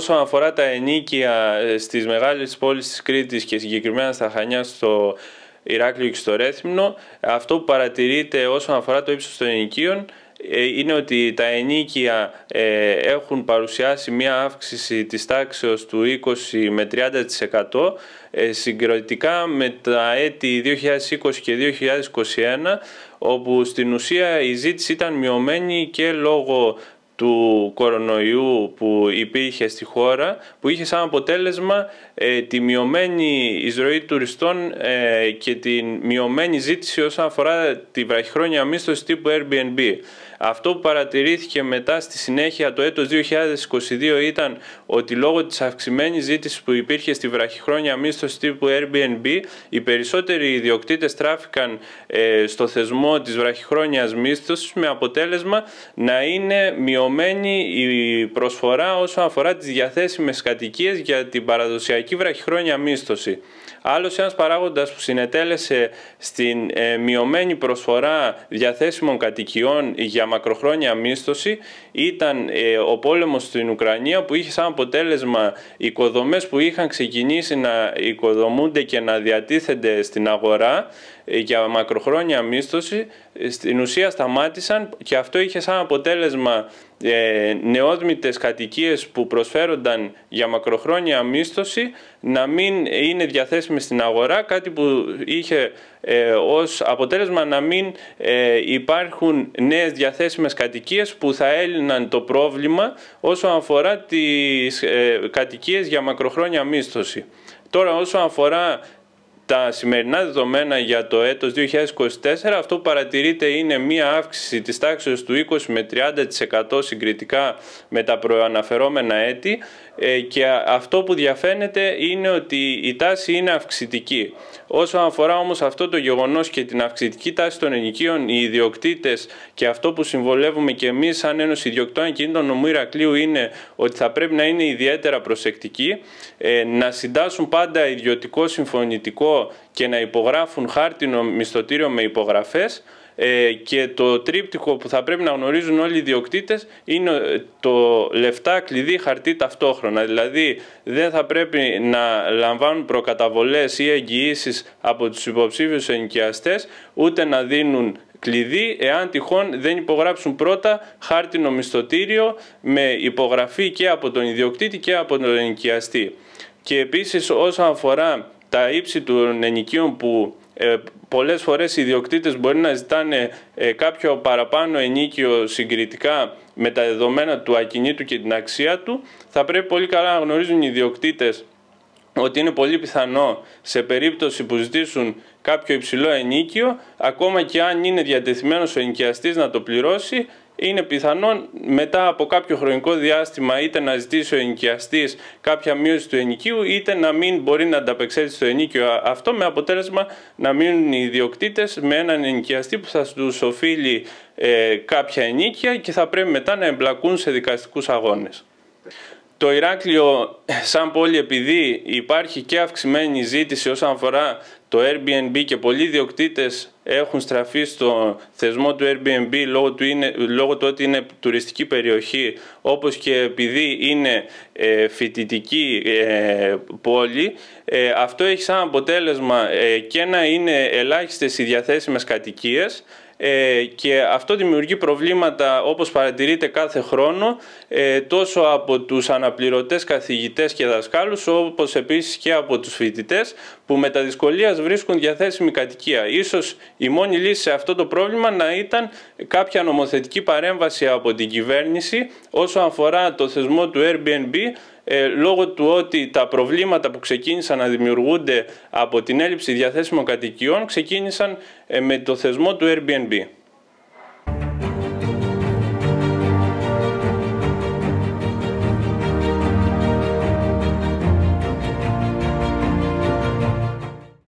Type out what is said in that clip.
όσον αφορά τα ενίκια ε, στις μεγάλες πόλεις της Κρήτης και συγκεκριμένα στα Χανιά στο Ηράκλειο και στο Ρέθμινο αυτό που παρατηρείται όσον αφορά το ύψος των ενοικίων ε, είναι ότι τα ενίκια ε, έχουν παρουσιάσει μία αύξηση της τάξεως του 20 με 30% συγκριτικά με τα έτη 2020 και 2021 όπου στην ουσία η ζήτηση ήταν μειωμένη και λόγω του κορονοϊού που υπήρχε στη χώρα που είχε σαν αποτέλεσμα ε, τη μειωμένη εισρωή τουριστών ε, και τη μειωμένη ζήτηση όσον αφορά τη βραχυχρόνια μίσθωση τύπου Airbnb. Αυτό που παρατηρήθηκε μετά στη συνέχεια το έτος 2022 ήταν ότι λόγω της αυξημένης ζήτησης που υπήρχε στη βραχυχρόνια μίσθωση τύπου Airbnb, οι περισσότεροι ιδιοκτήτες τράφηκαν ε, στο θεσμό της βραχυχρόνιας μίσθωσης με αποτέλεσμα να είναι μειωμένη η προσφορά όσον αφορά τις διαθέσιμες κατοικίες για την παραδοσιακή βραχυχρόνια μίσθωση. Άλλος ένας παράγοντας που συνετέλεσε στην ε, μειωμένη προσφορά διαθέσιμων κατοικιών για μακροχρόνια μίσθωση ήταν ε, ο πόλεμος στην Ουκρανία που είχε σαν αποτέλεσμα οικοδομές που είχαν ξεκινήσει να οικοδομούνται και να διατίθενται στην αγορά ε, για μακροχρόνια μίσθωση ε, στην ουσία σταμάτησαν και αυτό είχε σαν αποτέλεσμα ε, νεόδμητες κατοικίες που προσφέρονταν για μακροχρόνια μίσθωση να μην είναι διαθέσιμες στην αγορά, κάτι που είχε ε, ως αποτέλεσμα να μην ε, υπάρχουν νέες διαθέσιμες κατοικίες που θα έλυναν το πρόβλημα όσο αφορά τις κατοικίες για μακροχρόνια μίσθωση. Τώρα όσο αφορά τα σημερινά δεδομένα για το έτος 2024 αυτό που παρατηρείται είναι μία αύξηση της τάξης του 20 με 30% συγκριτικά με τα προαναφερόμενα έτη ε, και αυτό που διαφαίνεται είναι ότι η τάση είναι αυξητική. Όσο αφορά όμως αυτό το γεγονός και την αυξητική τάση των ενοικίων, οι ιδιοκτήτες και αυτό που συμβολεύουμε και εμείς σαν Ένωση Ιδιοκτών Ακινήτων Νομού Ηρακλείου είναι ότι θα πρέπει να είναι ιδιαίτερα προσεκτικοί, ε, να συντάσσουν πάντα ιδιωτικό συμφωνητικό και να υπογράφουν χάρτινο μισθωτήριο με υπογραφές ε, και το τρίπτυχο που θα πρέπει να γνωρίζουν όλοι οι διοκτήτες είναι ε, το λεφτά κλειδί χαρτί ταυτόχρονα. Δηλαδή δεν θα πρέπει να λαμβάνουν προκαταβολές ή εγγυήσεις από τους υποψήφιους ενοικιαστές ούτε να δίνουν κλειδί εάν τυχόν δεν υπογράψουν πρώτα χάρτινο μισθωτήριο με υπογραφή και από τον ιδιοκτήτη και από τον ενοικιαστή. Και επίσης όσον αφορά τα ύψη των ενοικίων που ε, πολλές φορές οι ιδιοκτήτες μπορεί να ζητάνε ε, κάποιο παραπάνω ενίκιο συγκριτικά με τα δεδομένα του ακινήτου και την αξία του, θα πρέπει πολύ καλά να γνωρίζουν οι ιδιοκτήτες ότι είναι πολύ πιθανό σε περίπτωση που ζητήσουν κάποιο υψηλό ενίκιο, ακόμα και αν είναι διατεθειμένος ο ενοικιαστής να το πληρώσει, είναι πιθανόν μετά από κάποιο χρονικό διάστημα είτε να ζητήσει ο ενοικιαστής κάποια μείωση του ενοικίου, είτε να μην μπορεί να ανταπεξέλθει στο ενοίκιο αυτό, με αποτέλεσμα να μείνουν οι ιδιοκτήτες με έναν ενοικιαστή που θα τους οφείλει ε, κάποια ενίκεια και θα πρέπει μετά να εμπλακούν σε δικαστικούς αγώνες. Το Ηράκλειο σαν πόλη επειδή υπάρχει και αυξημένη ζήτηση όσον αφορά το Airbnb και πολλοί διοκτήτες έχουν στραφεί στο θεσμό του Airbnb λόγω του, είναι, λόγω του ότι είναι τουριστική περιοχή όπως και επειδή είναι ε, φοιτητική ε, πόλη ε, αυτό έχει σαν αποτέλεσμα ε, και να είναι ελάχιστες οι διαθέσιμες κατοικίες ε, και αυτό δημιουργεί προβλήματα όπως παρατηρείται κάθε χρόνο ε, τόσο από τους αναπληρωτές καθηγητές και δασκάλους όπως επίσης και από τους φοιτητές που με τα δυσκολία βρίσκουν διαθέσιμη κατοικία. Ίσως η μόνη λύση σε αυτό το πρόβλημα να ήταν κάποια νομοθετική παρέμβαση από την κυβέρνηση όσο αφορά το θεσμό του Airbnb ε, λόγω του ότι τα προβλήματα που ξεκίνησαν να δημιουργούνται από την έλλειψη διαθέσιμων κατοικιών ξεκίνησαν ε, με το θεσμό του Airbnb.